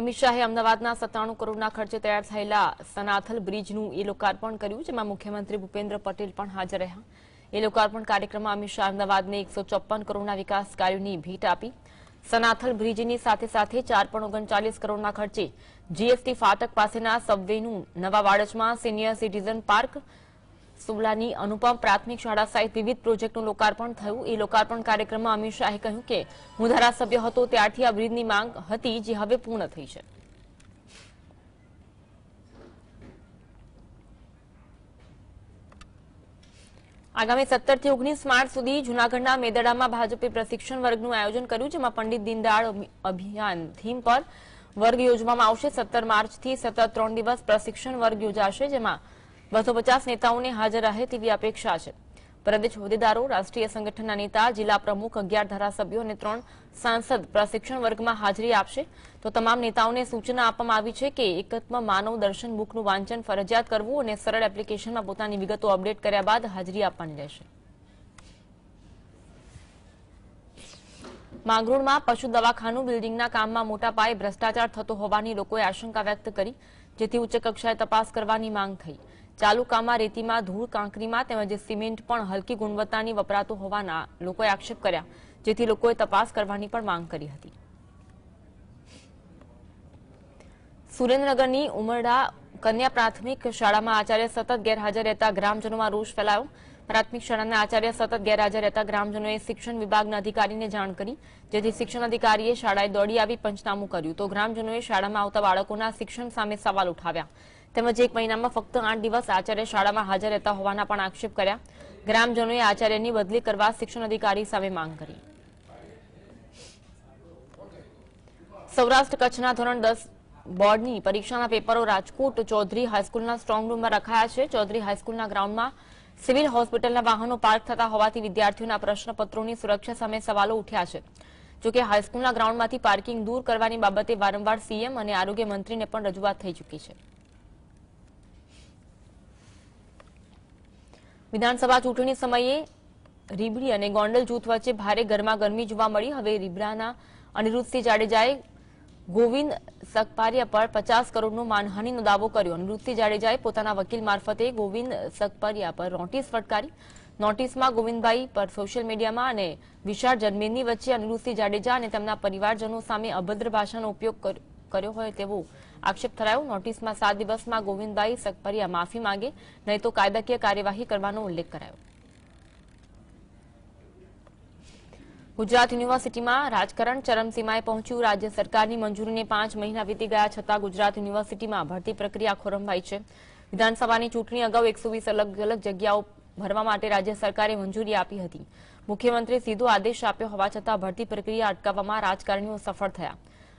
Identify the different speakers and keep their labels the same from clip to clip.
Speaker 1: અમિત શાહે અમદાવાદના સત્તાણું કરોડના ખર્ચે તૈયાર થયેલા સનાથલ બ્રિજનું એ લોકાર્પણ કર્યું જેમાં મુખ્યમંત્રી ભૂપેન્દ્ર પટેલ પણ હાજર રહ્યા એ લોકાર્પણ કાર્યક્રમમાં અમિત શાહ અમદાવાદને એકસો કરોડના વિકાસ કાર્યોની ભેટ આપી સનાથલ બ્રિજની સાથે સાથે ચાર ઓગણચાલીસ કરોડના ખર્ચે જીએસટી ફાટક પાસેના સબવેનું નવા વાડજમાં સિનિયર સિટીઝન પાર્ક સુબલાની અનુપમ પ્રાથમિક શાળા સહિત વિવિધ પ્રોજેક્ટનું લોકાર્પણ થયું એ લોકાર્પણ કાર્યક્રમમાં અમિત શાહે કહ્યું કે હું ધારાસભ્ય હતો ત્યારથી આ બ્રિજની માંગ હતી જે હવે પૂર્ણ થઈ છે આગામી સત્તર થી ઓગણીસ માર્ચ સુધી જૂનાગઢના મેદડામાં ભાજપે પ્રશિક્ષણ વર્ગનું આયોજન કર્યું જેમાં પંડિત દીનદયાળ અભિયાન થીમ પર વર્ગ યોજવામાં આવશે સત્તર માર્ચથી સતત ત્રણ દિવસ પ્રશિક્ષણ વર્ગ યોજાશે જેમાં બસો પચાસ નેતાઓને હાજર રહે તેવી અપેક્ષા છે પ્રદેશ હોદ્દેદારો રાષ્ટ્રીય સંગઠનના નેતા જિલ્લા પ્રમુખ અગિયાર ધારાસભ્યો અને ત્રણ સાંસદ પ્રશિક્ષણ વર્ગમાં હાજરી આપશે તો તમામ નેતાઓને સૂચના આપવામાં આવી છે કે એકત્મ માનવ દર્શન બુકનું વાંચન ફરજિયાત કરવું અને સરળ એપ્લિકેશનમાં પોતાની વિગતો અપડેટ કર્યા બાદ હાજરી આપવાની રહેશે માંગરોળમાં પશુ દવાખાનું બિલ્ડિંગના કામમાં મોટા પાયે ભ્રષ્ટાચાર થતો હોવાની લોકોએ આશંકા વ્યક્ત કરી જેથી ઉચ્ચ કક્ષાએ તપાસ કરવાની માંગ થઈ ચાલુકામાં રેતીમાં ધૂળ કાંકરીમાં તેમજ સિમેન્ટ પણ હલકી ગુણવત્તાની વપરાતું હોવાના લોકોએ આક્ષેપ કર્યા જેથી લોકોએ તપાસ કરવાની પણ માંગ કરી હતી સુરેન્દ્રનગરની ઉમરડા કન્યા પ્રાથમિક શાળામાં આચાર્ય સતત ગેરહાજર રહેતા ગ્રામજનોમાં રોષ ફેલાયો પ્રાથમિક શાળાના આચાર્ય સતત ગેરહાજર રહેતા ગ્રામજનોએ શિક્ષણ વિભાગના અધિકારીને જાણ કરી જેથી શિક્ષણ અધિકારીએ શાળાએ દોડી આવી પંચનામું કર્યું તો ગ્રામજનોએ શાળામાં આવતા બાળકોના શિક્ષણ સામે સવાલ ઉઠાવ્યા તેમજ એક મહિનામાં ફક્ત આઠ દિવસ આચાર્ય શાળામાં હાજર રહેતા હોવાના પણ આક્ષેપ કર્યા ગ્રામજનોએ આચાર્યની બદલી કરવા શિક્ષણ અધિકારી સામે માંગ કરી સૌરાષ્ટ્ર કચ્છના ધોરણ દસ બોર્ડની પરીક્ષાના પેપરો રાજકોટ ચૌધરી હાઈસ્કૂલના સ્ટ્રોંગરૂમમાં રખાયા છે ચૌધરી હાઈસ્કૂલના ગ્રાઉન્ડમાં સિવિલ હોસ્પિટલના વાહનો પાર્ક થતા હોવાથી વિદ્યાર્થીઓના પ્રશ્નપત્રોની સુરક્ષા સામે સવાલો ઉઠ્યા છે જોકે હાઈસ્કૂલના ગ્રાઉન્ડમાંથી પાર્કિંગ દૂર કરવાની બાબતે વારંવાર સીએમ અને આરોગ્ય મંત્રીને પણ રજૂઆત થઈ ચૂકી છે વિધાનસભા ચૂંટણી સમયે રીબડી અને ગોંડલ જૂથ વચ્ચે ભારે ગરમા ગરમી જોવા મળી હવે રીબડાના અનિરુદ્ધસિંહ જાડેજાએ ગોવિંદ સકપારિયા પર પચાસ કરોડનો માનહાનીનો દાવો કર્યો અનિરુદ્ધસિંહ જાડેજાએ પોતાના વકીલ મારફતે ગોવિંદ સકપારિયા પર નોટિસ ફટકારી નોટિસમાં ગોવિંદભાઈ પર સોશિયલ મીડિયામાં અને વિશાળ જન્મેદની વચ્ચે અનિરુદ્ધસિંહ જાડેજા અને તેમના પરિવારજનો સામે અભદ્ર ભાષાનો ઉપયોગ કર્યો હોય તેવો આક્ષેપ થરાયો નોટિસમાં સાત દિવસમાં ગોવિંદભાઈ સકપરિયા માફી માંગે નહીં તો કાયદાકીય કાર્યવાહી કરવાનો ઉલ્લેખ કરાયો ગુજરાત યુનિવર્સિટીમાં રાજકારણ ચરમસીમાએ પહોંચ્યું રાજ્ય સરકારની મંજૂરીને પાંચ મહિના વીતી ગયા છતાં ગુજરાત યુનિવર્સિટીમાં ભરતી પ્રક્રિયા ખોરંભાઈ છે વિધાનસભાની ચૂંટણી અગાઉ એકસો વીસ અલગ અલગ જગ્યાઓ ભરવા માટે રાજ્ય સરકારે મંજૂરી આપી હતી મુખ્યમંત્રી સીધો આદેશ આપ્યો હોવા છતાં ભરતી પ્રક્રિયા અટકાવવામાં રાજકારણીઓ સફળ થયા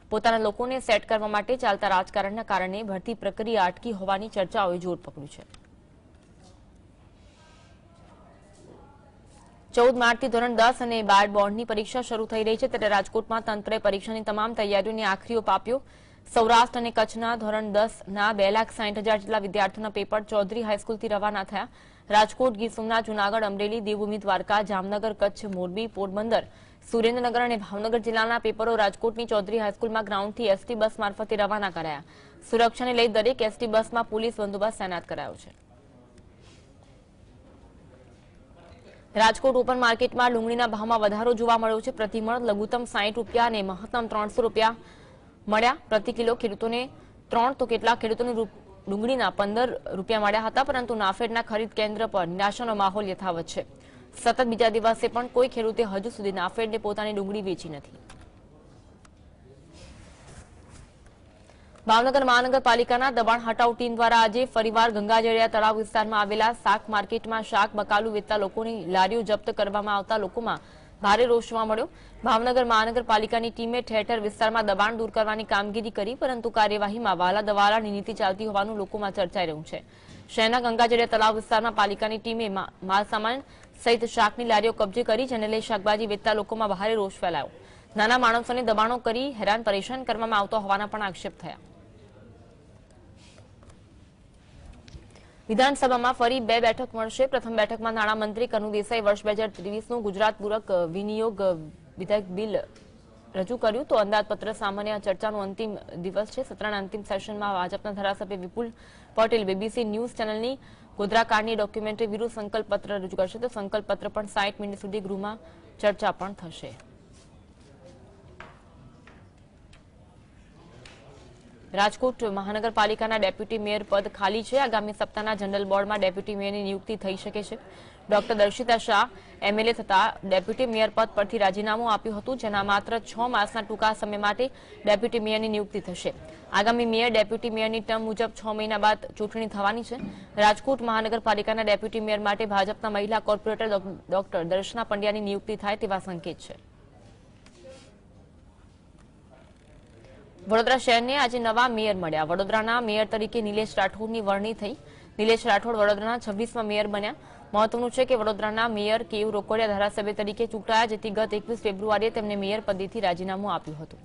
Speaker 1: પોતાના લોકોને સેટ કરવા માટે ચાલતા રાજકારણના કારણે ભરતી પ્રક્રિયા અટકી હોવાની ચર્ચાઓએ જોર પકડ્યું છે ચૌદ માર્ચથી ધોરણ દસ અને બાર બોર્ડની પરીક્ષા શરૂ થઈ રહી છે ત્યારે રાજકોટમાં તંત્રએ પરીક્ષાની તમામ તૈયારીઓને આખરીઓ આપ્યો સૌરાષ્ટ્ર અને કચ્છના ધોરણ દસના બે લાખ સાઠ હજાર જેટલા વિદ્યાર્થીઓના પેપર ચૌધરી હાઈસ્કૂલથી રવાના થયા રાજકોટ ગીર સોમનાથ જૂનાગઢ અમરેલી દેવભૂમિ દ્વારકા જામનગર કચ્છ મોરબી પોરબંદર સુરેન્દ્રનગર અને ભાવનગર જિલ્લાના પેપરો રાજકોટની ચૌધરી હાઈસ્કૂલમાં ગ્રાઉન્ડથી એસટી બસ મારફતે રવાના કરાયા સુરક્ષાને લઈ દરેક એસટી બસમાં પોલીસ બંદોબસ્ત તૈનાત કરાયો છે રાજકોટ ઓપન માર્કેટમાં ડુંગળીના ભાવમાં વધારો જોવા મળ્યો છે પ્રતિમણ લઘુત્તમ સાહીઠ રૂપિયા અને મહત્તમ ત્રણસો રૂપિયા મળ્યા પ્રતિ કિલો ખેડૂતોને ત્રણ તો કેટલાક ખેડૂતોને ડુંગળીના પંદર રૂપિયા મળ્યા હતા પરંતુ નાફેડના ખરીદ કેન્દ્ર પર નિરાશાનો માહોલ યથાવત છે સતત બીજા દિવસે પણ કોઈ ખેડૂતે હજુ સુધી નાફેડને પોતાની ડુંગળી વેચી નથી ભાવનગર મહાનગરપાલિકાના દબાણ હટાવ ટીમ દ્વારા આજે ફરીવાર ગંગાજળિયા તળાવ વિસ્તારમાં આવેલા શાક માર્કેટમાં શાક બકાલું વેચતા લોકોની લારીઓ જપ્ત કરવામાં આવતા લોકોમાં ભારે રોષ જોવા મળ્યો ભાવનગર મહાનગરપાલિકાની ટીમે ઠેર વિસ્તારમાં દબાણ દૂર કરવાની કામગીરી કરી પરંતુ કાર્યવાહીમાં વાલા દવાલાની નીતિ ચાલતી હોવાનું લોકોમાં ચર્ચાઈ રહ્યું છે શહેરના ગંગાજળિયા તળાવ વિસ્તારમાં પાલિકાની ટીમે માલસામાન સહિત શાકની લારીઓ કબજે કરી જેને શાકભાજી વેચતા લોકોમાં ભારે રોષ ફેલાયો નાના માણસોને દબાણો કરી હેરાન પરેશાન કરવામાં આવતો હોવાના પણ આક્ષેપ થયા વિધાનસભામાં ફરી બે બેઠક મળશે પ્રથમ બેઠકમાં નાણામંત્રી કનુ દેસાઈ વર્ષ બે હજાર ત્રેવીસનું ગુજરાત પૂરક વિનિયોગ વિધેયક બિલ રજૂ કર્યું તો અંદાજપત્ર સામાન્ય ચર્ચાનો અંતિમ દિવસ છે સત્રના અંતિમ સેશનમાં ભાજપના ધારાસભ્ય વિપુલ પટેલ બીબીસી ન્યૂઝ ચેનલની ગોધરાકાંડની ડોક્યુમેન્ટરી વિરુદ્ધ પત્ર રજૂ કરશે તો સંકલ્પપત્ર પણ સાઈઠ મિનિટ સુધી ગૃહમાં ચર્ચા પણ થશે રાજકોટ મહાનગરપાલિકાના ડેપ્યુટી મેયર પદ ખાલી છે આગામી સપ્તાહના જનરલ બોર્ડમાં ડેપ્યુટી મેયરની નિયુક્તિ થઈ શકે છે ડોક્ટર દર્શિતા શાહ એમએલએ થતા ડેપ્યુટી મેયર પદ પરથી રાજીનામું આપ્યું હતું જેના માત્ર છ માસના ટૂંકા સમય માટે ડેપ્યુટી મેયરની નિયુક્તિ થશે આગામી મેયર ડેપ્યુટી મેયરની ટર્મ મુજબ છ મહિના બાદ ચૂંટણી થવાની છે રાજકોટ મહાનગરપાલિકાના ડેપ્યુટી મેયર માટે ભાજપના મહિલા કોર્પોરેટર ડોક્ટર દર્શના પંડ્યાની નિયુક્તિ થાય તેવા સંકેત છે વડોદરા શહેરને આજે નવા મેયર મળ્યા વડોદરાના મેયર તરીકે નિલેશ રાઠોડની વરણી થઈ નિલેશ રાઠોડ વડોદરાના છવ્વીસમાં મેયર બન્યા મહત્વનું છે કે વડોદરાના મેયર કેવ રોકડિયા ધારાસભ્ય તરીકે ચૂંટાયા જેથી ગત એકવીસ ફેબ્રુઆરીએ તેમને મેયર પદેથી રાજીનામું આપ્યું હતું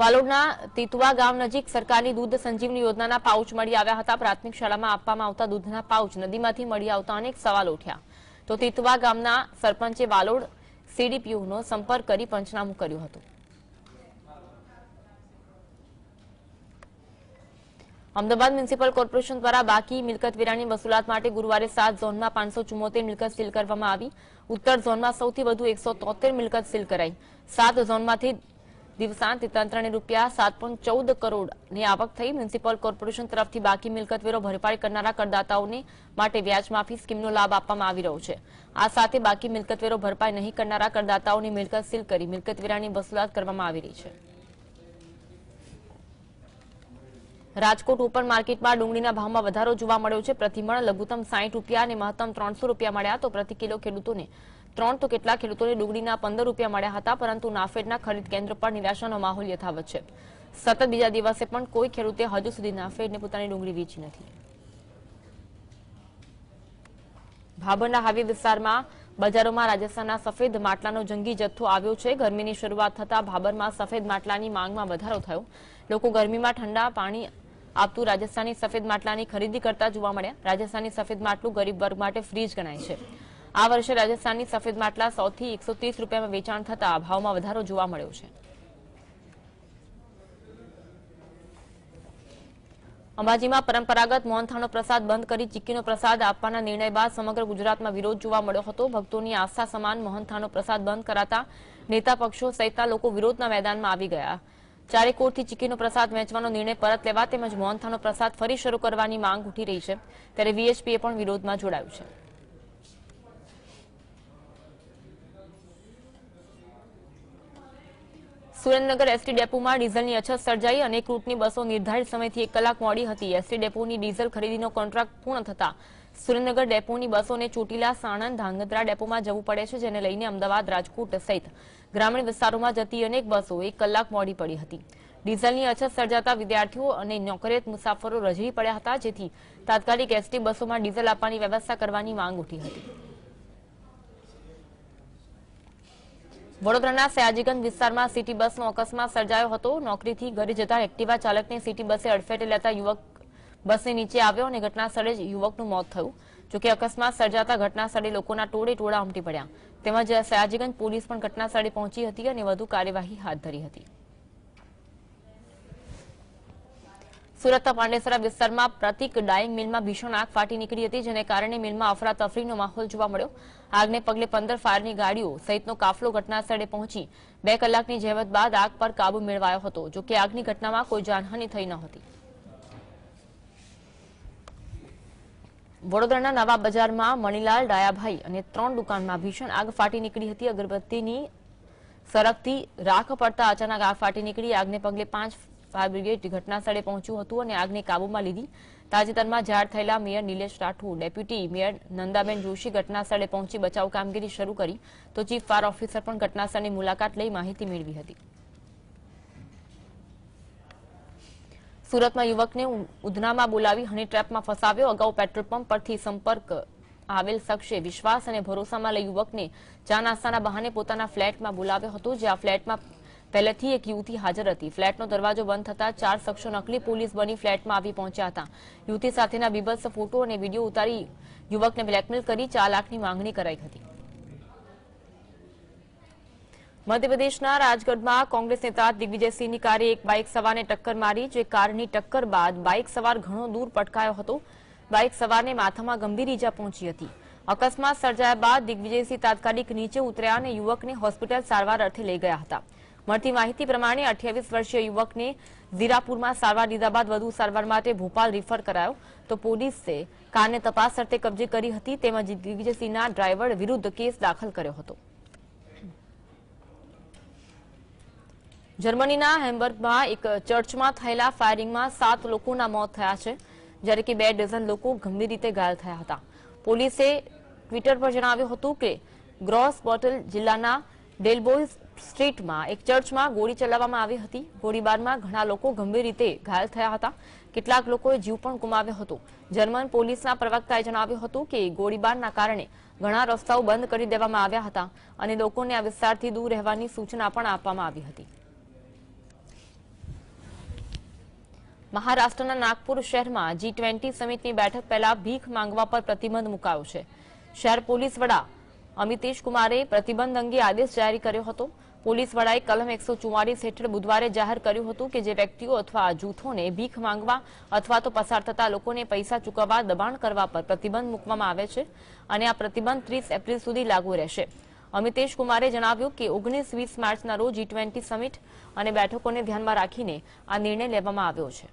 Speaker 1: વાલોડના તીતવા ગામ નજીક સરકારની દૂધ સંજીવની યોજનાના પાઉચ મળી આવ્યા હતા પ્રાથમિક શાળામાં આપવામાં આવતા દૂધના પાઉચ નદીમાંથી મળી આવતા અનેક સવાલ ઉઠ્યા તો તીતવા ગામના સરપંચે વાલોડ સીડીપીયુનો સંપર્ક કરી પંચનામું કર્યું હતું અમદાવાદ મ્યુનિસિપલ કોર્પોરેશન દ્વારા બાકી મિલકત વેરાની વસૂલાત માટે ગુરુવારે સાત ઝોનમાં પાંચસો મિલકત સીલ કરવામાં આવી ઉત્તર ઝોનમાં સૌથી વધુ એકસો મિલકત સીલ કરાઈ સાત ઝોનમાંથી દિવસાંત તંત્રને રૂપિયા સાત ચૌદ કરોડની આવક થઈ મ્યુનિસિપલ કોર્પોરેશન તરફથી બાકી મિલકત વેરો ભરપાઈ કરનારા કરદાતાઓને માટે વ્યાજમાફી સ્કીમનો લાભ આપવામાં આવી રહ્યો છે આ સાથે બાકી મિલકત વેરો ભરપાઈ નહીં કરનારા કરદાતાઓની મિલકત સીલ કરી મિલકત વેરાની વસૂલાત કરવામાં આવી રહી છે રાજકોટ ઓપન માર્કેટમાં ડુંગળીના ભાવમાં વધારો જોવા મળ્યો છે પ્રતિમણ લઘુત્તમ સાહીઠ રૂપિયા અને મહત્તમ ત્રણસો રૂપિયા મળ્યા તો પ્રતિ કિલો ખેડૂતોને ત્રણ તો કેટલા ખેડૂતોને ડુંગળીના પંદર રૂપિયા મળ્યા હતા પરંતુ નાફેડના ખરીદ કેન્દ્ર પર નિરાશાનો માહોલ યથાવત છે સતત બીજા દિવસે પણ કોઈ ખેડૂતે હજુ સુધી નાફેડને પોતાની ડુંગળી વેચી નથી ભાભરના હાવી વિસ્તારમાં બજારોમાં રાજસ્થાનના સફેદ માટલાનો જંગી જથ્થો આવ્યો છે ગરમીની શરૂઆત થતાં ભાબરમાં સફેદ માટલાની માંગમાં વધારો થયો લોકો ગરમીમાં ઠંડા પાણી આપતું રાજસ્થાની સફેદ માટલાની ખરીદી કરતા જોવા મળ્યા રાજસ્થાની સફેદ માટલું ગરીબ વર્ગ માટે ફ્રી જ ગણાય છે આ વર્ષે રાજસ્થાનની સફેદ માટલા સોથી એકસો રૂપિયામાં વેચાણ થતા ભાવમાં વધારો જોવા મળ્યો છે અંબાજીમાં પરંપરાગત મોહનથાળનો પ્રસાદ બંધ કરી ચીક્કીનો પ્રસાદ આપવાના નિર્ણય બાદ સમગ્ર ગુજરાતમાં વિરોધ જોવા મળ્યો હતો ભક્તોની આસ્થા સમાન મોહનથાળનો પ્રસાદ બંધ કરાતા નેતા પક્ષો સહિતના લોકો વિરોધના મેદાનમાં આવી ગયા ચારેકોરથી ચીકીનો પ્રસાદ વહેંચવાનો નિર્ણય પરત લેવા તેમજ મોહનથાનો પ્રસાદ ફરી શરૂ કરવાની માંગ ઉઠી રહી છે ત્યારે વીએચપીએ પણ વિરોધમાં જોડાયું છે સુરેન્દ્રનગર એસટી ડેપોમાં ડીઝલની અછત સર્જાઈ અનેક રૂટની બસો નિર્ધારિત સમયથી એક કલાક મોડી હતી એસટી ડેપોની ડીઝલ ખરીદીનો કોન્ટ્રાક્ટ પૂર્ણ થતાં સુરેન્દ્રનગર ડેપોની બસોને ચોટીલા સાણંદ ધાંગધ્રા ડેપોમાં જવું પડે છે જેને લઈને અમદાવાદ રાજકોટ સહિત ગ્રામીણ વિસ્તારોમાં જતી અનેક બસો એક કલાક મોડી પડી હતી ડીઝલની અછત સર્જાતા વિદ્યાર્થીઓ અને નોકરિયાત મુસાફરો રજરી પડ્યા હતા જેથી તાત્કાલિક એસટી બસોમાં ડીઝલ આપવાની વ્યવસ્થા કરવાની માંગ ઉઠી હતી વડોદરાના સયાજીગંજ વિસ્તારમાં સિટી બસનો અકસ્માત સર્જાયો હતો નોકરીથી ઘરે જતા એક્ટિવા ચાલકને સિટી બસે અડફેટે લેતા યુવક બસની નીચે આવ્યો અને ઘટનાસ્થળે જ યુવકનું મોત થયું જોકે અકસ્માત સર્જાતા ઘટનાસ્થળે લોકોના ટોળે ટોળા ઉમટી પડ્યા તેમજ સયાજીગંજ પોલીસ પણ ઘટના સ્થળે પહોંચી હતી અને વધુ કાર્યવાહી હાથ ધરી હતી સુરતના પાંડેસરા વિસ્તારમાં પ્રતિક ડાઈંગ મિલમાં ભીષણ આગ ફાટી નીકળી હતી જેને કારણે મિલમાં અફરાતફરીનો માહોલ જોવા મળ્યો આગને પગલે પંદર ફાયરની ગાડીઓ સહિતનો કાફલો ઘટનાસ્થળે પહોંચી બે કલાકની જહેમત બાદ આગ પર કાબુ મેળવાયો હતો જોકે આગની ઘટનામાં કોઈ જાનહાની થઈ નહોતી વડોદરાના નવા બજારમાં મણિલાલ ડાયાભાઈ અને ત્રણ દુકાનમાં ભીષણ આગ ફાટી નીકળી હતી અગરબત્તીની સરકતી રાખ પડતા અચાનક આગ ફાટી નીકળી આગને પગલે પાંચ ફાયર બ્રિગેડ ઘટનાસ્થળે પહોંચ્યું હતું અને આગને કાબુમાં લીધી તાજેતરમાં જાહેર થયેલા mayor Nilesh Rathod deputy mayor Nandaben Joshi ઘટનાસ્થળે પહોંચી બચાવ કામગીરી શરૂ કરી તો ચીફ ફાયર ઓફિસર પણ ઘટનાસ્થળની મુલાકાત લઈ માહિતી મેળવી હતી સુરતમાં યુવકને ઉધનામાં બોલાવી હની ટ્રેપમાં ફસાવ્યો અગાઉ પેટ્રોલ પંપ પરથી સંપર્ક આવેલ શખ્સે વિશ્વાસ અને ભરોસામાં લઈ યુવકને જાનાસ્તાના બહાને પોતાના ફ્લેટમાં બોલાવ્યો હતો જે આ ફ્લેટમાં પહેલેથી એક યુવતી હાજર હતી ફ્લેટનો દરવાજો બંધ થતા ચાર શખ્સો નકલી પોલીસ બની ફ્લેટમાં આવી પહોંચ્યા હતા યુવતી સાથેના બીભત્સ ફોટો અને વિડીયો ઉતારી યુવકને બ્લેકમેલ કરી ચાર લાખની માંગણી કરાઈ હતી મધ્યપ્રદેશના રાજગઢમાં કોંગ્રેસ નેતા દિગ્વિજયસિંહની કારે એક બાઇક સવારને ટક્કર મારી જે કારની ટક્કર બાદ બાઇક સવાર ઘણો દૂર પટકાયો હતો બાઇક સવારને માથામાં ગંભીર ઇજા પહોંચી હતી અકસ્માત સર્જાયા બાદ દિગ્વિજયસિંહ તાત્કાલિક નીચે ઉતર્યા અને યુવકને હોસ્પિટલ સારવાર અર્થે લઈ ગયા હતા મળતી માહિતી પ્રમાણે અઠ્યાવીસ વર્ષીય યુવકને ઝીરાપુરમાં સારવાર લીધા બાદ વધુ સારવાર માટે ભોપાલ રિફર કરાયો તો પોલીસે કારને તપાસ અર્થે કબજે કરી હતી તેમજ દિગ્વિજયસિંહના ડ્રાઈવર વિરુદ્ધ કેસ દાખલ કર્યો હતો જર્મનીના હેમ્બર્ગમાં એક ચર્ચમાં થયેલા ફાયરિંગમાં સાત લોકોના મોત થયા છે જ્યારે કે બે ડઝન લોકો ગંભીર રીતે ઘાયલ થયા હતા પોલીસે ટ્વિટર પર જણાવ્યું હતું કે ગ્રોસ બોટલ જિલ્લાના ડેલબોઇ સ્ટ્રીટમાં એક ચર્ચમાં ગોળી ચલાવવામાં આવી હતી ગોળીબારમાં ઘણા લોકો ગંભીર રીતે ઘાયલ થયા હતા કેટલાક લોકોએ જીવ પણ ગુમાવ્યો હતો જર્મન પોલીસના પ્રવક્તાએ જણાવ્યું હતું કે ગોળીબારના કારણે ઘણા રસ્તાઓ બંધ કરી દેવામાં આવ્યા હતા અને લોકોને આ વિસ્તારથી દૂર રહેવાની સૂચના પણ આપવામાં આવી હતી મહારાષ્ટ્રના નાગપુર શહેરમાં જી ટ્વેન્ટી સમિટની બેઠક પહેલા ભીખ માંગવા પર પ્રતિબંધ મુકાયો છે શહેર પોલીસ વડા અમિતેશ કુમારે પ્રતિબંધ અંગે આદેશ જાહેર કર્યો હતો પોલીસ વડાએ કલમ એકસો હેઠળ બુધવારે જાહેર કર્યું હતું કે જે વ્યક્તિઓ અથવા જૂથોને ભીખ માંગવા અથવા તો પસાર થતા લોકોને પૈસા ચૂકવવા દબાણ કરવા પર પ્રતિબંધ મૂકવામાં આવે છે અને આ પ્રતિબંધ ત્રીસ એપ્રિલ સુધી લાગુ રહેશે અમિતેશ કુમારે જણાવ્યું કે ઓગણીસ વીસ માર્ચના રોજ જી ટ્વેન્ટી સમિટ અને બેઠકોને ધ્યાનમાં રાખીને આ નિર્ણય લેવામાં આવ્યો છે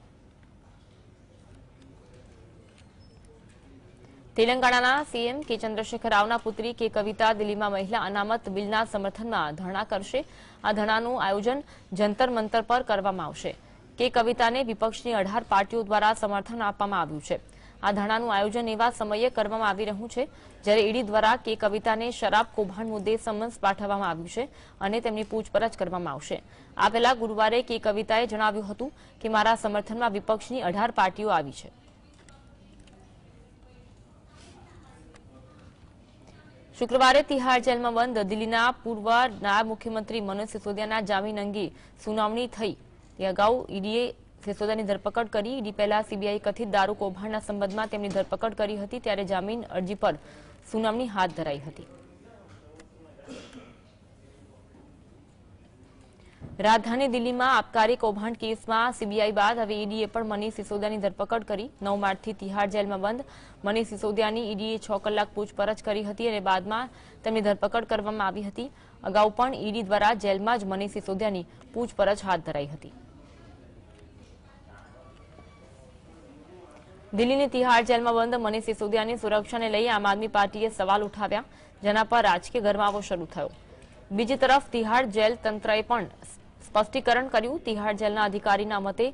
Speaker 1: તેલંગાણાના સીએમ કે ચંદ્રશેખર રાવના પુત્રી કે કવિતા દિલ્હીમાં મહિલા અનામત બિલના સમર્થનમાં ધરણા કરશે આ ધરણાનું આયોજન જંતર મંતર પર કરવામાં આવશે કે કવિતાને વિપક્ષની અઢાર પાર્ટીઓ દ્વારા સમર્થન આપવામાં આવ્યું છે આ ધારણાનું આયોજન એવા સમયે કરવામાં આવી રહ્યું છે જ્યારે ઈડી દ્વારા કે કવિતાને શરાબ કૌભાંડ મુદ્દે સમન્સ પાઠવવામાં આવ્યું છે અને તેમની પૂછપરછ કરવામાં આવશે આ પહેલા ગુરુવારે કે કવિતાએ જણાવ્યું હતું કે મારા સમર્થનમાં વિપક્ષની અઢાર પાર્ટીઓ આવી છે શુક્રવારે તિહાર જેલમાં બંધ દિલ્હીના પૂર્વ નાયબ મુખ્યમંત્રી મનોજ સિસોદિયાના જામીન અંગે સુનાવણી થઈ તે અગાઉ ઈડીએ સિસોદાની ધરપકડ કરી ઈડી પહેલા સીબીઆઈ કથિત દારૂ કૌભાંડના સંબંધમાં તેમની ધરપકડ કરી હતી ત્યારે જામીન અરજી પર સુનાવણી હાથ ધરાઈ હતી રાજધાની દિલ્હીમાં આબકારી કૌભાંડ કેસમાં સીબીઆઈ બાદ હવે ઈડીએ પણ મનીષ સિસોદિયાની ધરપકડ કરી નવ માર્ચથી તિહાર જેલમાં બંધ મનીષ સિસોદિયાની ઈડીએ છ કલાક પૂછપરછ કરી હતી અને બાદમાં તેમની ધરપકડ કરવામાં આવી હતી અગાઉ પણ ઈડી દ્વારા જેલમાં જ મનીષ સિસોદિયાની પૂછપરછ હાથ ધરાઈ હતી દિલ્હીની તિહાર જેલમાં બંધ મનીષ સિસોદિયાની સુરક્ષાને લઈ આમ આદમી પાર્ટીએ સવાલ ઉઠાવ્યા જેના પર રાજકીય ગરમાવો શરૂ થયો બીજી તરફ તિહાર જેલ તંત્રએ પણ સ્પષ્ટીકરણ કર્યું તિહાર જેલના અધિકારીના મતે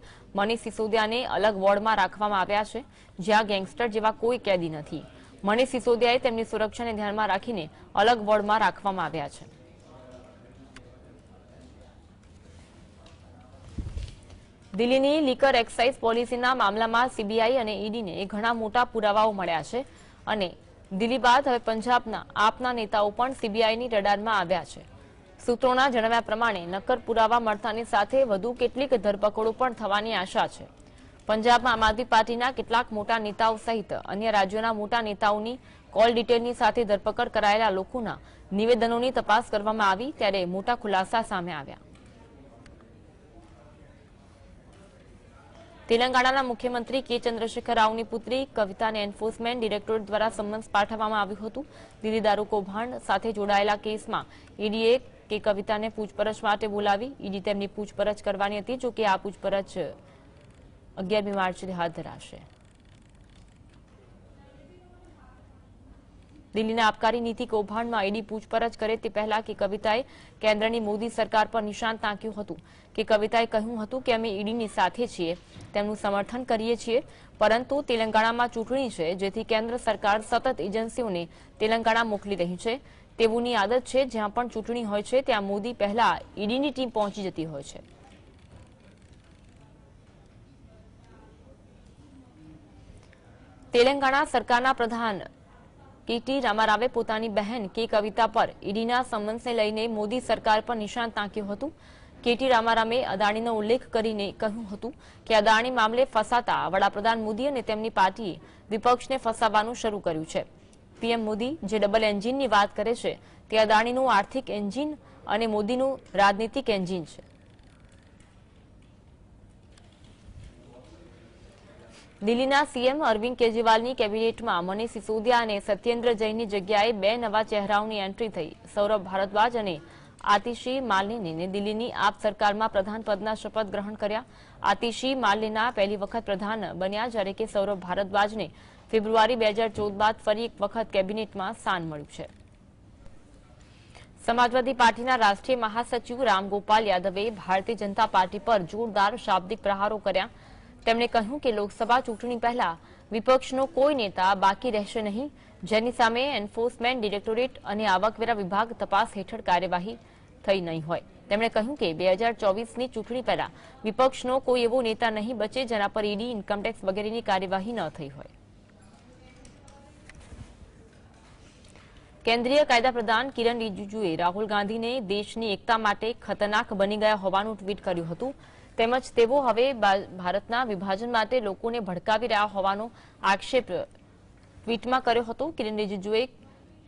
Speaker 1: મનીષ સિસોદિયાને અલગ વોર્ડમાં રાખવામાં આવ્યા છે જ્યાં ગેંગસ્ટર જેવા કોઈ કેદી નથી મનીષ સિસોદિયાએ તેમની સુરક્ષાને ધ્યાનમાં રાખીને અલગ વોર્ડમાં રાખવામાં આવ્યા છે દિલ્હીની લીકર એક્સાઇઝ પોલિસીના મામલામાં સીબીઆઈ અને ઈડીને ઘણા મોટા પુરાવાઓ મળ્યા છે અને દિલ્હી બાદ હવે પંજાબના આપના નેતાઓ પણ સીબીઆઈની રડારમાં આવ્યા છે સૂત્રોના જણાવ્યા પ્રમાણે નક્કર પુરાવા મળતાની સાથે વધુ કેટલીક ધરપકડો પણ થવાની આશા છે પંજાબમાં આમ આદમી પાર્ટીના કેટલાક મોટા નેતાઓ સહિત અન્ય રાજ્યોના મોટા નેતાઓની કોલ ડિટેલની સાથે ધરપકડ કરાયેલા લોકોના નિવેદનોની તપાસ કરવામાં આવી ત્યારે મોટા ખુલાસા સામે આવ્યા તેલંગાણાના મુખ્યમંત્રી કે ચંદ્રશેખર રાવની પુત્રી કવિતાને એન્ફોર્સમેન્ટ ડિરેક્ટોરેટ દ્વારા સમન્સ પાઠવવામાં આવ્યું હતું દીદી દારૂ કૌભાંડ સાથે જોડાયેલા કેસમાં ઈડીએ કે કવિતાને પૂછપરછ માટે બોલાવી ઈડી તેમની પૂછપરછ કરવાની હતી જોકે આ પૂછપરછ અગિયારમી માર્ચે હાથ ધરાશે દિલ્હીના આબકારી નીતિ કૌભાંડમાં ઈડી પૂછપરછ કરે તે પહેલા કે કવિતાએ કેન્દ્રની મોદી સરકાર પર નિશાન તાંક્યું હતું કે કવિતાએ કહ્યું હતું કે અમે ઈડીની સાથે છીએ તેમનું સમર્થન કરીએ છીએ પરંતુ તેલંગાણામાં ચૂંટણી છે જેથી કેન્દ્ર સરકાર સતત એજન્સીઓને તેલંગાણા મોકલી રહી છે તેવુંની આદત છે જ્યાં પણ ચૂંટણી હોય છે ત્યાં મોદી પહેલા ઈડીની ટીમ પહોંચી જતી હોય છે તેલંગાણા સરકારના પ્રધાન ટીટી રામારાવે પોતાની બહેન કે કવિતા પર ઈડીના સંબંધને લઈને મોદી સરકાર પર નિશાન તાંક્યું હતું કેટી રામારામે અદાણીનો ઉલ્લેખ કરીને કહ્યું હતું કે અદાણી મામલે ફસાતા વડાપ્રધાન મોદી અને તેમની પાર્ટીએ વિપક્ષને ફસાવવાનું શરૂ કર્યું છે પીએમ મોદી જે ડબલ એન્જિનની વાત કરે છે તે અદાણીનું આર્થિક એન્જિન અને મોદીનું રાજનીતિક એન્જિન છે દિલ્હીના સીએમ અરવિંદ કેજરીવાલની કેબિનેટમાં મનીષ સિસોદિયા અને સત્યેન્દ્ર જૈનની જગ્યાએ બે નવા ચહેરાઓની એન્ટ્રી થઈ સૌરભ ભારદ્વાજ અને આતિશી માલિનીને દિલ્હીની આપ સરકારમાં પ્રધાન પદના શપથ ગ્રહણ કર્યા આતિશી માલિના પહેલી વખત પ્રધાન બન્યા જ્યારે કે સૌરભ ભારદ્વાજને ફેબ્રુઆરી બે બાદ ફરી એક વખત કેબિનેટમાં સ્થાન મળ્યું છે સમાજવાદી પાર્ટીના રાષ્ટ્રીય મહાસચિવ રામગોપાલ યાદવે ભારતીય જનતા પાર્ટી પર જોરદાર શાબ્દિક પ્રહારો કર્યા તેમણે કહ્યું કે લોકસભા ચૂંટણી પહેલા વિપક્ષનો કોઈ નેતા બાકી રહેશે નહીં જેની સામે એન્ફોર્સમેન્ટ ડિરેક્ટોરેટ અને આવકવેરા વિભાગ તપાસ હેઠળ કાર્યવાહી થઈ નહીં હોય તેમણે કહ્યું કે બે હજાર ચૂંટણી પહેલા વિપક્ષનો કોઈ એવો નેતા નહીં બચે જેના પર ઈડી ઇન્કમટેક્સ વગેરેની કાર્યવાહી ન થઈ હોય કેન્દ્રીય કાયદા પ્રધાન કિરણ રિજિજુએ રાહુલ ગાંધીને દેશની એકતા માટે ખતરનાક બની ગયા હોવાનું ટ્વીટ કર્યું હતું તેમજ તેઓ હવે ભારતના વિભાજન માટે લોકોને ભડકાવી રહ્યા હોવાનો આક્ષેપ ટ્વીટમાં કર્યો હતો કિરણ રિજિજુએ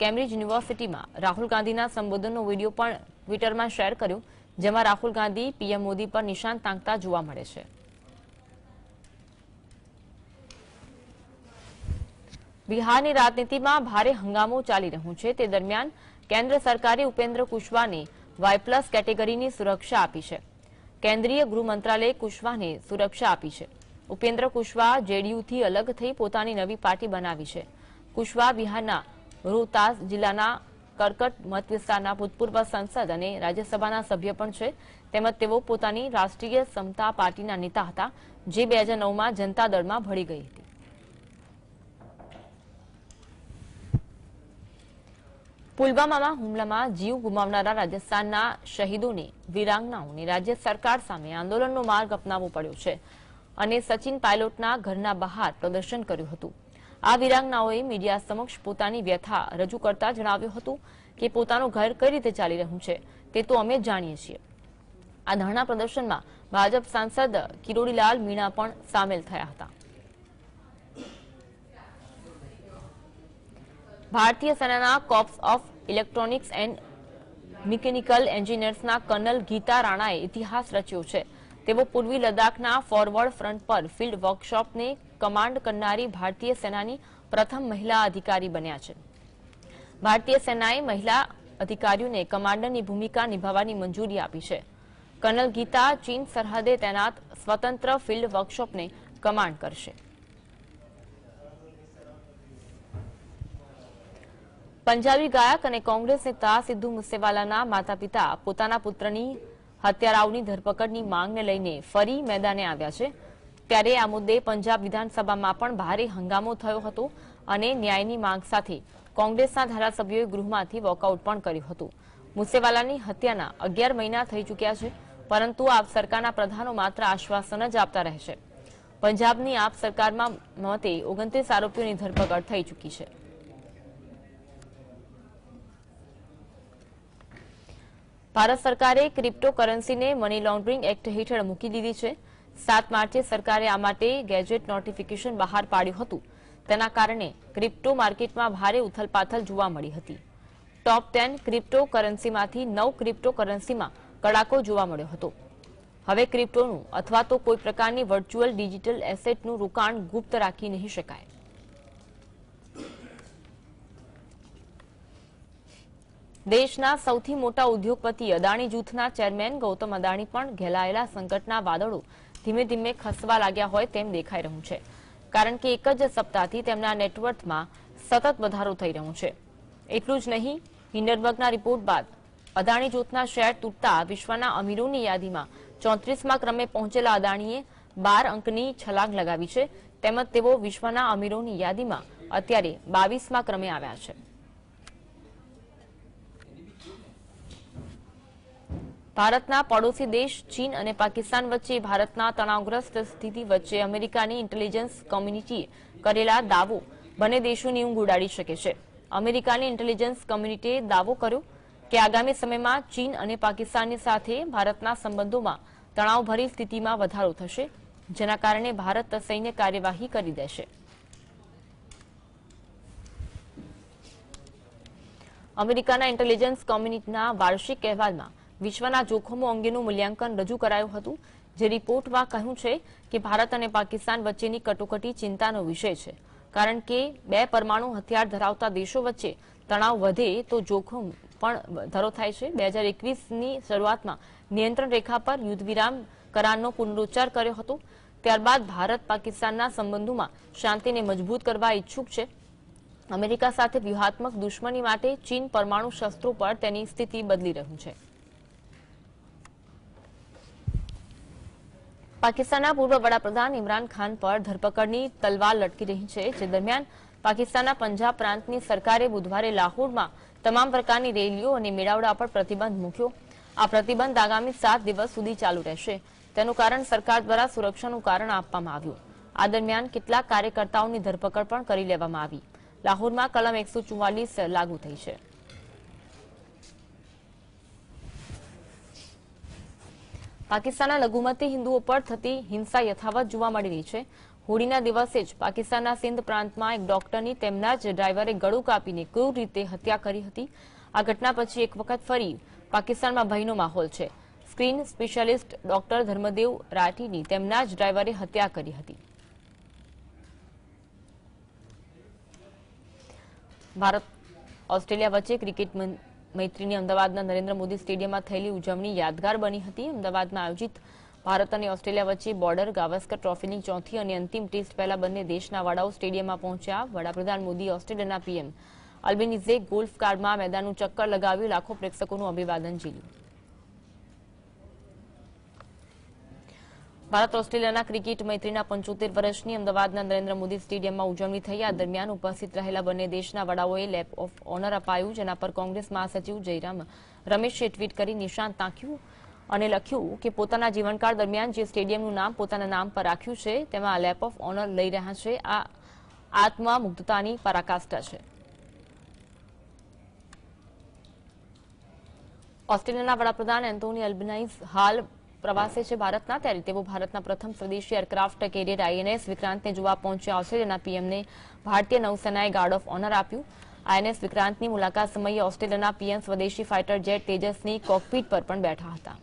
Speaker 1: કેમ્બ્રિજ યુનિવર્સિટીમાં રાહુલ ગાંધીના સંબોધનનો વિડીયો પણ ટ્વિટરમાં શેર કર્યો જેમાં રાહુલ ગાંધી પીએમ મોદી પર નિશાન તાંકતા જોવા મળે છે બિહારની રાજનીતિમાં ભારે હંગામો ચાલી રહ્યો છે તે દરમિયાન કેન્દ્ર સરકારે ઉપેન્દ્ર કુશવાને વાય પ્લસ કેટેગરીની સુરક્ષા આપી છે કેન્દ્રીય ગૃહ મંત્રાલયે કુશવાહને સુરક્ષા આપી છે ઉપેન્દ્ર કુશવાહ જેડીયુથી અલગ થઈ પોતાની નવી પાર્ટી બનાવી છે કુશવાહ બિહારના રોહતાસ જિલ્લાના કરકટ મત વિસ્તારના ભૂતપૂર્વ સંસદ અને રાજ્યસભાના સભ્ય પણ છે તેમજ તેઓ પોતાની રાષ્ટ્રીય સમતા પાર્ટીના નેતા હતા જે બે હજાર નવમાં જનતા દળમાં ભળી ગઈ હતી પુલવામામાં હુમલામાં જીવ ગુમાવનારા રાજસ્થાનના શહીદોને વીરાંગનાઓને રાજ્ય સરકાર સામે આંદોલનનો માર્ગ અપનાવવો પડ્યો છે અને સચિન પાયલોટના ઘરના બહાર પ્રદર્શન કર્યું હતું આ વીરાંગનાઓએ મીડિયા સમક્ષ પોતાની વ્યથા રજૂ કરતા જણાવ્યું હતું કે પોતાનું ઘર કઈ રીતે ચાલી રહ્યું છે તે તો અમે જાણીએ છીએ આ ધરણા પ્રદર્શનમાં ભાજપ સાંસદ કિરોડીલાલ મીણા પણ સામેલ થયા હતા ભારતીય સેનાના corps of electronics and mechanical એન્જિનિયર્સના કર્નલ ગીતા રાણાએ ઇતિહાસ રચ્યો છે તેઓ પૂર્વી લદ્દાખના ફોરવર્ડ ફ્રન્ટ પર ફિલ્ડ વર્કશોપને કમાન્ડ કરનારી ભારતીય સેનાની પ્રથમ મહિલા અધિકારી બન્યા છે ભારતીય સેનાએ મહિલા અધિકારીઓને કમાન્ડરની ભૂમિકા નિભાવવાની મંજૂરી આપી છે કર્નલ ગીતા ચીન સરહદે તૈનાત સ્વતંત્ર ફિલ્ડ વર્કશોપને કમાન્ડ કરશે પંજાબી ગાયક અને કોંગ્રેસ નેતા સિદ્ધુ મુસેવાલાના માતા પિતા પોતાના પુત્રની હત્યારાઓની ધરપકડની માંગને લઈને ફરી મેદાને આવ્યા છે ત્યારે આ મુદ્દે પંજાબ વિધાનસભામાં પણ ભારે હંગામો થયો હતો અને ન્યાયની માંગ સાથે કોંગ્રેસના ધારાસભ્યોએ ગૃહમાંથી વોકઆઉટ પણ કર્યું હતું મુસેવાલાની હત્યાના અગિયાર મહિના થઈ ચૂક્યા છે પરંતુ આપ સરકારના પ્રધાનો માત્ર આશ્વાસન જ આપતા રહેશે પંજાબની આપ સરકારમાં મતે ઓગણત્રીસ આરોપીઓની ધરપકડ થઈ ચૂકી છે ભારત સરકારે ક્રિપ્ટોકરન્સીને મની લોન્ડરિંગ એક્ટ હેઠળ મૂકી દીધી છે સાત માર્ચે સરકારે આ માટે ગેજેટ નોટિફિકેશન બહાર પાડ્યું હતું તેના કારણે ક્રિપ્ટો માર્કેટમાં ભારે ઉથલપાથલ જોવા મળી હતી ટોપ ટેન ક્રિપ્ટો કરન્સીમાંથી નવ ક્રિપ્ટોકરન્સીમાં કડાકો જોવા મળ્યો હતો હવે ક્રિપ્ટોનું અથવા તો કોઈ પ્રકારની વર્ચ્યુઅલ ડિજિટલ એસેટનું રોકાણ ગુપ્ત રાખી નહીં શકાય દેશના સૌથી મોટા ઉદ્યોગપતિ અદાણી જૂથના ચેરમેન ગૌતમ અદાણી પણ ઘેલાયેલા સંકટના વાદળો ધીમે ધીમે ખસવા લાગ્યા હોય તેમ દેખાઈ રહ્યું છે કારણ કે એક જ સપ્તાહથી તેમના નેટવર્થમાં સતત વધારો થઈ રહ્યો છે એટલું જ નહીં હિન્ડનબર્ગના રિપોર્ટ બાદ અદાણી જૂથના શેર તૂટતા વિશ્વના અમીરોની યાદીમાં ચોત્રીસમાં ક્રમે પહોંચેલા અદાણીએ બાર અંકની છલાંગ લગાવી છે તેમજ તેઓ વિશ્વના અમીરોની યાદીમાં અત્યારે બાવીસમાં ક્રમે આવ્યા છે ભારતના પડોશી દેશ ચીન અને પાકિસ્તાન વચ્ચે ભારતના તણાવગ્રસ્ત સ્થિતિ વચ્ચે અમેરિકાની ઇન્ટેલિજન્સ કમ્યુનિટીએ કરેલા દાવો બંને દેશોની ઊંઘ ઉડાડી શકે છે અમેરિકાની ઇન્ટેલિજન્સ કમ્યુનિટીએ દાવો કર્યો કે આગામી સમયમાં ચીન અને પાકિસ્તાનની સાથે ભારતના સંબંધોમાં તણાવભરી સ્થિતિમાં વધારો થશે જેના કારણે ભારત સૈન્ય કાર્યવાહી કરી દેશે અમેરિકાના ઇન્ટેલિજન્સ કોમ્યુનિટીના વાર્ષિક અહેવાલમાં વિશ્વના જોખમો અંગેનું મૂલ્યાંકન રજૂ કરાયું હતું જે રિપોર્ટમાં કહ્યું છે કે ભારત અને પાકિસ્તાન વચ્ચેની કટોકટી ચિંતાનો વિષય છે કારણ કે બે પરમાણુ હથિયાર ધરાવતા દેશો વચ્ચે તણાવ વધે તો જોખમ પણ ધરો થાય છે બે હજાર એકવીસની શરૂઆતમાં નિયંત્રણ રેખા પર યુદ્ધવિરામ કરારનો પુનરુચ્ચાર કર્યો હતો ત્યારબાદ ભારત પાકિસ્તાનના સંબંધોમાં શાંતિને મજબૂત કરવા ઇચ્છુક છે અમેરિકા સાથે વ્યૂહાત્મક દુશ્મની માટે ચીન પરમાણુ શસ્ત્રો પર તેની સ્થિતિ બદલી રહ્યું છે પાકિસ્તાના પૂર્વ વડાપ્રધાન ઇમરાન ખાન પર ધરપકડની તલવાર લટકી રહી છે જે દરમિયાન પાકિસ્તાનના પંજાબ પ્રાંતની સરકારે બુધવારે લાહોરમાં તમામ પ્રકારની રેલીઓ અને મેળાવડા પર પ્રતિબંધ મૂક્યો આ પ્રતિબંધ આગામી સાત દિવસ સુધી ચાલુ રહેશે તેનું કારણ સરકાર દ્વારા સુરક્ષાનું કારણ આપવામાં આવ્યું આ દરમિયાન કેટલાક કાર્યકર્તાઓની ધરપકડ પણ કરી લેવામાં આવી લાહોરમાં કલમ એકસો લાગુ થઈ છે પાકિસ્તાનના લઘુમતી હિન્દુઓ પર થતી હિંસા યથાવત જોવા મળી રહી છે હોળીના દિવસે જ પાકિસ્તાનના સિંધ પ્રાંતમાં એક ડોક્ટરની તેમના જ ડ્રાઈવરે ગળું કાપીને ક્રૂર રીતે હત્યા કરી હતી આ ઘટના પછી એક વખત ફરી પાકિસ્તાનમાં ભયનો માહોલ છે સ્ક્રીન સ્પેશિયાલિસ્ટ ડોક્ટર ધર્મદેવ રાઠીની તેમના જ ડ્રાઈવરે હત્યા કરી હતી ભારત ઓસ્ટ્રેલિયા વચ્ચે ક્રિકેટ મૈત્રીની અમદાવાદના નરેન્દ્ર મોદી સ્ટેડિયમમાં થયેલી ઉજવણી યાદગાર બની હતી અમદાવાદમાં આયોજિત ભારત અને ઓસ્ટ્રેલિયા વચ્ચે બોર્ડર ગાવસ્કર ટ્રોફીની ચોથી અને અંતિમ ટેસ્ટ પહેલા બંને દેશના વડાઓ સ્ટેડિયમમાં પહોંચ્યા વડાપ્રધાન મોદી ઓસ્ટ્રેલિયાના પીએમ અલ્બેનિઝે ગોલ્ફ કાર્ડમાં મેદાનનું ચક્કર લગાવ્યું લાખો પ્રેક્ષકોનું અભિવાદન ઝીલ્યું ભારત ઓસ્ટ્રેલિયાના ક્રિકેટ મૈત્રીના પંચોતેર વર્ષની અમદાવાદના નરેન્દ્ર મોદી સ્ટેડિયમમાં ઉજવણી થઈ આ દરમિયાન ઉપસ્થિત રહેલા બંને દેશના વડાઓએ લેપ ઓફ ઓનર અપાયું જેના પર કોંગ્રેસ મહાસચિવ જયરામ રમેશે ટ્વીટ કરી નિશાન તાંક્યું અને લખ્યું કે પોતાના જીવનકાળ દરમિયાન જે સ્ટેડિયમનું નામ પોતાના નામ પર રાખ્યું છે તેમાં લેપ ઓફ ઓનર લઈ રહ્યા છે આ આત્મા મુગ્ધતાની પરાકાષ્ઠા છે ઓસ્ટ્રેલિયાના વડાપ્રધાન એન્થોની અલ્બનાઇઝ હાલ પ્રવાસે છે ભારતના ત્યારે તેઓ ભારતના પ્રથમ સ્વદેશી એરક્રાફ્ટ કેરિયર આઈએનએસ વિક્રાંતને જોવા પહોંચ્યા ઓસ્ટ્રેલિયાના પીએમને ભારતીય નૌસેનાએ ગાર્ડ ઓફ ઓનર આપ્યું આઈએનએસ વિક્રાંતની મુલાકાત સમયે ઓસ્ટ્રેલિયાના પીએમ સ્વદેશી ફાઇટર જેટ તેજસની કોકપીટ પર પણ બેઠા હતા